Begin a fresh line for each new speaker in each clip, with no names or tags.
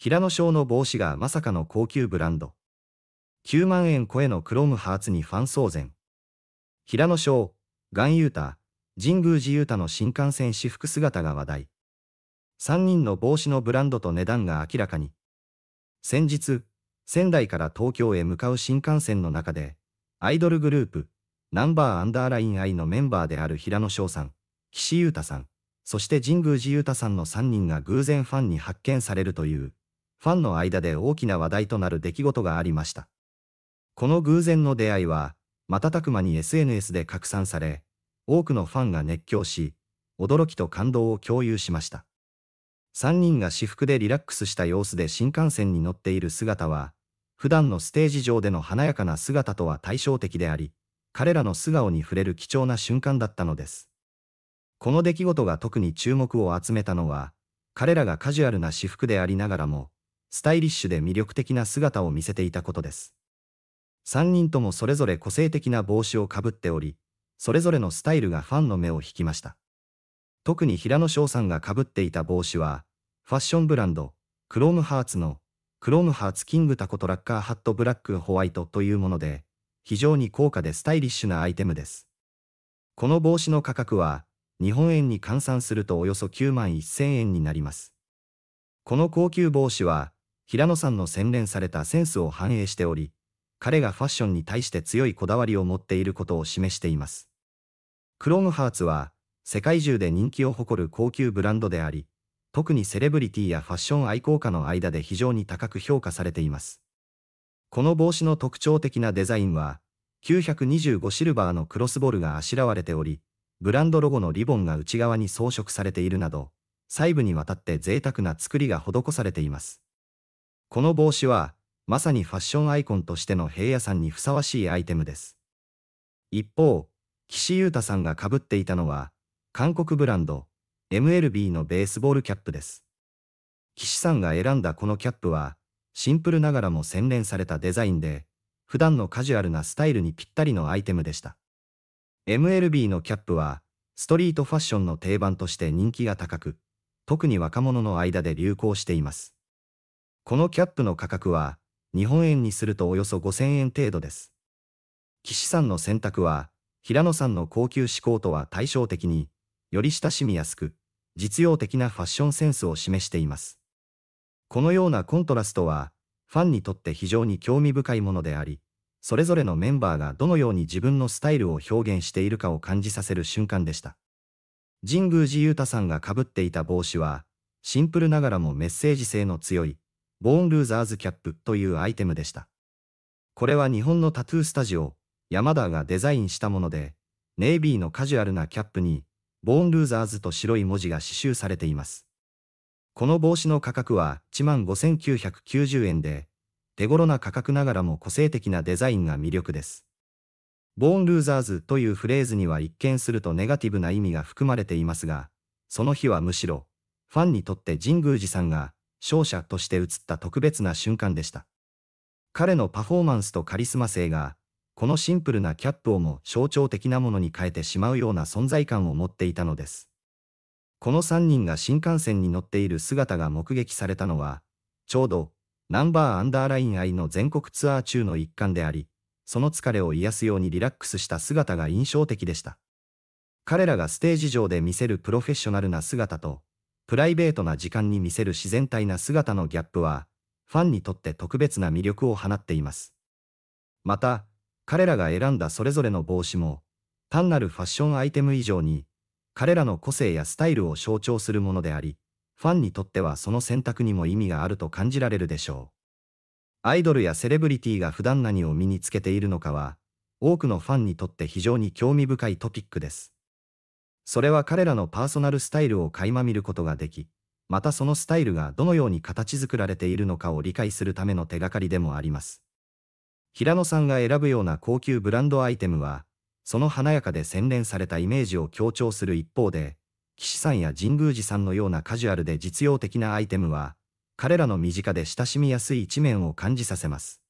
平野翔の帽子がまさかの高級ブランド。9万円超えのクロームハーツにファン騒然。平野翔、岩優太、神宮寺優太の新幹線私服姿が話題。3人の帽子のブランドと値段が明らかに。先日、仙台から東京へ向かう新幹線の中で、アイドルグループ、ナンバーアンダーラインアイのメンバーである平野翔さん、岸優太さん、そして神宮寺優太さんの3人が偶然ファンに発見されるという、ファンの間で大きな話題となる出来事がありました。この偶然の出会いは、瞬く間に SNS で拡散され、多くのファンが熱狂し、驚きと感動を共有しました。3人が私服でリラックスした様子で新幹線に乗っている姿は、普段のステージ上での華やかな姿とは対照的であり、彼らの素顔に触れる貴重な瞬間だったのです。この出来事が特に注目を集めたのは、彼らがカジュアルな私服でありながらも、スタイリッシュで魅力的な姿を見せていたことです。3人ともそれぞれ個性的な帽子をかぶっており、それぞれのスタイルがファンの目を引きました。特に平野翔さんがかぶっていた帽子は、ファッションブランド、クロームハーツの、クロームハーツキングタコトラッカーハットブラックホワイトというもので、非常に高価でスタイリッシュなアイテムです。この帽子の価格は、日本円に換算するとおよそ9万1000円になります。この高級帽子は、平野さんの洗練されたセンスを反映しており、彼がファッションに対して強いこだわりを持っていることを示しています。クロームハーツは、世界中で人気を誇る高級ブランドであり、特にセレブリティやファッション愛好家の間で非常に高く評価されています。この帽子の特徴的なデザインは、925シルバーのクロスボールがあしらわれており、ブランドロゴのリボンが内側に装飾されているなど、細部にわたって贅沢な作りが施されています。この帽子は、まさにファッションアイコンとしての平野さんにふさわしいアイテムです。一方、岸優太さんがかぶっていたのは、韓国ブランド、MLB のベースボールキャップです。岸さんが選んだこのキャップは、シンプルながらも洗練されたデザインで、普段のカジュアルなスタイルにぴったりのアイテムでした。MLB のキャップは、ストリートファッションの定番として人気が高く、特に若者の間で流行しています。このキャップの価格は、日本円にするとおよそ5000円程度です。岸さんの選択は、平野さんの高級志向とは対照的に、より親しみやすく、実用的なファッションセンスを示しています。このようなコントラストは、ファンにとって非常に興味深いものであり、それぞれのメンバーがどのように自分のスタイルを表現しているかを感じさせる瞬間でした。神宮寺勇太さんがかぶっていた帽子は、シンプルながらもメッセージ性の強い、ボーンルーザーズキャップというアイテムでした。これは日本のタトゥースタジオ、山田がデザインしたもので、ネイビーのカジュアルなキャップに、ボーンルーザーズと白い文字が刺繍されています。この帽子の価格は15,990円で、手頃な価格ながらも個性的なデザインが魅力です。ボーンルーザーズというフレーズには一見するとネガティブな意味が含まれていますが、その日はむしろ、ファンにとって神宮寺さんが勝者として映った特別な瞬間でした。彼のパフォーマンスとカリスマ性が、このシンプルなキャップをも象徴的なものに変えてしまうような存在感を持っていたのです。この3人が新幹線に乗っている姿が目撃されたのは、ちょうど、ナンバーアンダーライン愛の全国ツアー中の一環であり、その疲れを癒すようにリラックスした姿が印象的でした。彼らがステージ上で見せるプロフェッショナルな姿と、プライベートな時間に見せる自然体な姿のギャップは、ファンにとって特別な魅力を放っています。また、彼らが選んだそれぞれの帽子も、単なるファッションアイテム以上に、彼らの個性やスタイルを象徴するものであり、ファンにとってはその選択にも意味があると感じられるでしょう。アイドルやセレブリティが普段何を身につけているのかは、多くのファンにとって非常に興味深いトピックです。それは彼らのパーソナルスタイルを垣間見ることができ、またそのスタイルがどのように形作られているのかを理解するための手がかりでもあります。平野さんが選ぶような高級ブランドアイテムは、その華やかで洗練されたイメージを強調する一方で、岸さんや神宮寺さんのようなカジュアルで実用的なアイテムは、彼らの身近で親しみやすい一面を感じさせます。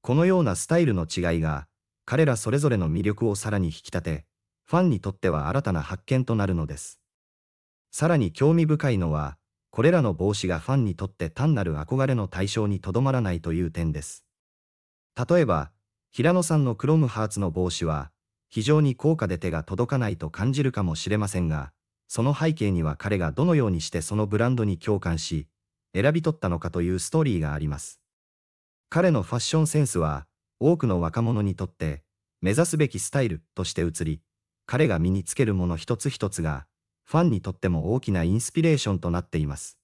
このようなスタイルの違いが、彼らそれぞれの魅力をさらに引き立て、ファンにとっては新たな発見となるのです。さらに興味深いのは、これらの帽子がファンにとって単なる憧れの対象にとどまらないという点です。例えば、平野さんのクロムハーツの帽子は、非常に高価で手が届かないと感じるかもしれませんが、その背景には彼がどのようにしてそのブランドに共感し、選び取ったのかというストーリーがあります。彼のファッションセンスは、多くの若者にとって、目指すべきスタイルとして移り、彼が身につけるもの一つ一つが、ファンにとっても大きなインスピレーションとなっています。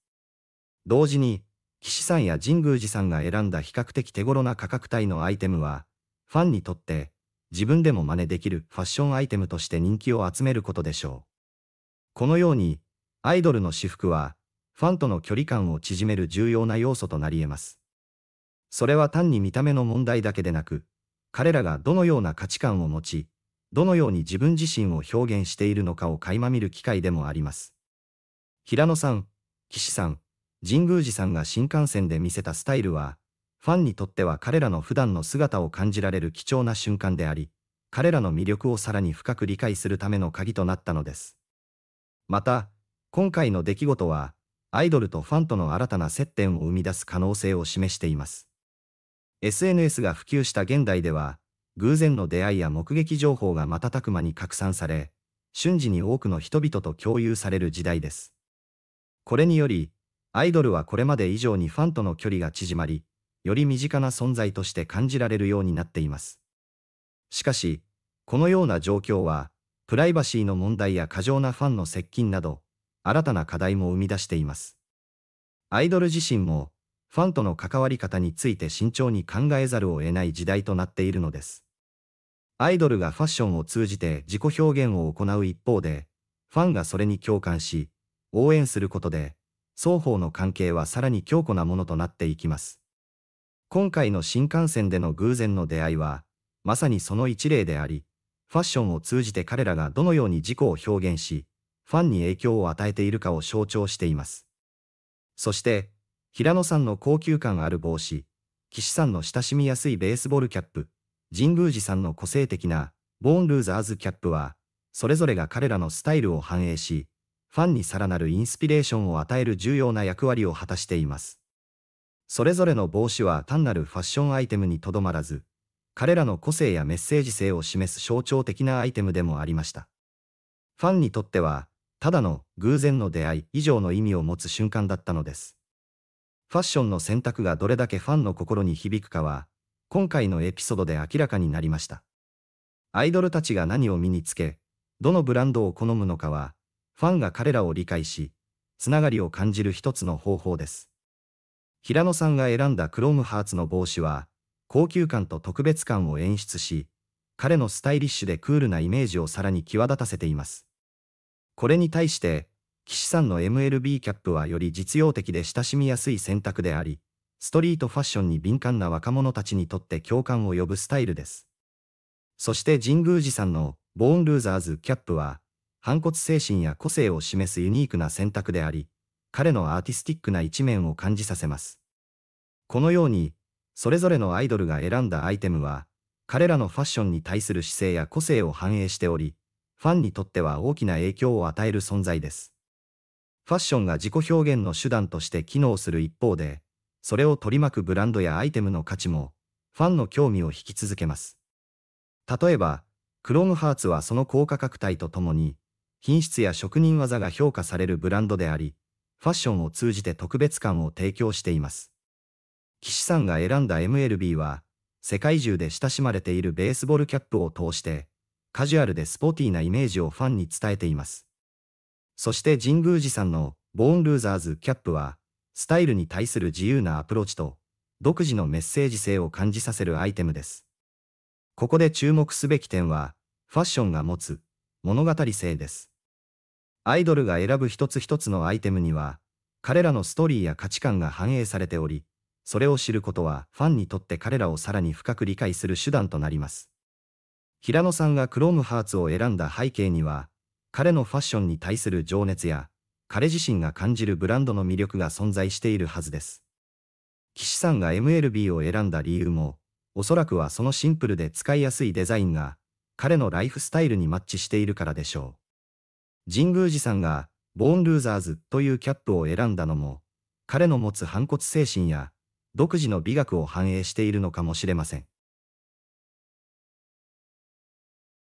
同時に、岸さんや神宮寺さんが選んだ比較的手頃な価格帯のアイテムは、ファンにとって自分でも真似できるファッションアイテムとして人気を集めることでしょう。このように、アイドルの私服は、ファンとの距離感を縮める重要な要素となり得ます。それは単に見た目の問題だけでなく、彼らがどのような価値観を持ち、どのように自分自身を表現しているのかを垣間見る機会でもあります。平野さん、岸さん、神宮寺さんが新幹線で見せたスタイルは、ファンにとっては彼らの普段の姿を感じられる貴重な瞬間であり、彼らの魅力をさらに深く理解するための鍵となったのです。また、今回の出来事は、アイドルとファンとの新たな接点を生み出す可能性を示しています。SNS が普及した現代では、偶然の出会いや目撃情報が瞬く間に拡散され、瞬時に多くの人々と共有される時代です。これにより、アイドルはこれまで以上にファンとの距離が縮まり、より身近な存在として感じられるようになっています。しかし、このような状況は、プライバシーの問題や過剰なファンの接近など、新たな課題も生み出しています。アイドル自身も、ファンとの関わり方について慎重に考えざるを得ない時代となっているのです。アイドルがファッションを通じて自己表現を行う一方で、ファンがそれに共感し、応援することで、双方の関係はさらに強固なものとなっていきます。今回の新幹線での偶然の出会いは、まさにその一例であり、ファッションを通じて彼らがどのように自己を表現し、ファンに影響を与えているかを象徴しています。そして、平野さんの高級感ある帽子、岸さんの親しみやすいベースボールキャップ、神宮寺さんの個性的な、ボーンルーザーズキャップは、それぞれが彼らのスタイルを反映し、ファンにさらなるインスピレーションを与える重要な役割を果たしています。それぞれの帽子は単なるファッションアイテムにとどまらず、彼らの個性やメッセージ性を示す象徴的なアイテムでもありました。ファンにとっては、ただの偶然の出会い以上の意味を持つ瞬間だったのです。ファッションの選択がどれだけファンの心に響くかは、今回のエピソードで明らかになりました。アイドルたちが何を身につけ、どのブランドを好むのかは、ファンが彼らを理解し、つながりを感じる一つの方法です。平野さんが選んだクロームハーツの帽子は、高級感と特別感を演出し、彼のスタイリッシュでクールなイメージをさらに際立たせています。これに対して、岸さんの MLB キャップはより実用的で親しみやすい選択であり、ストリートファッションに敏感な若者たちにとって共感を呼ぶスタイルです。そして神宮寺さんのボーン・ルーザーズ・キャップは、反骨精神や個性を示すユニークな選択であり、彼のアーティスティックな一面を感じさせます。このように、それぞれのアイドルが選んだアイテムは、彼らのファッションに対する姿勢や個性を反映しており、ファンにとっては大きな影響を与える存在です。ファッションが自己表現の手段として機能する一方で、それを取り巻くブランドやアイテムの価値も、ファンの興味を引き続けます。例えば、クロームハーツはその高価格帯とともに、品質や職人技が評価されるブランドであり、ファッションを通じて特別感を提供しています。岸さんが選んだ MLB は、世界中で親しまれているベースボールキャップを通して、カジュアルでスポーティーなイメージをファンに伝えています。そして神宮寺さんのボーンルーザーズキャップは、スタイルに対する自由なアプローチと、独自のメッセージ性を感じさせるアイテムです。ここで注目すべき点は、ファッションが持つ物語性です。アイドルが選ぶ一つ一つのアイテムには、彼らのストーリーや価値観が反映されており、それを知ることはファンにとって彼らをさらに深く理解する手段となります。平野さんがクロームハーツを選んだ背景には、彼のファッションに対する情熱や、彼自身が感じるブランドの魅力が存在しているはずです。岸さんが MLB を選んだ理由も、おそらくはそのシンプルで使いやすいデザインが、彼のライフスタイルにマッチしているからでしょう。神宮寺さんが、ボーン・ルーザーズというキャップを選んだのも、彼の持つ反骨精神や、独自の美学を反映しているのかもしれません。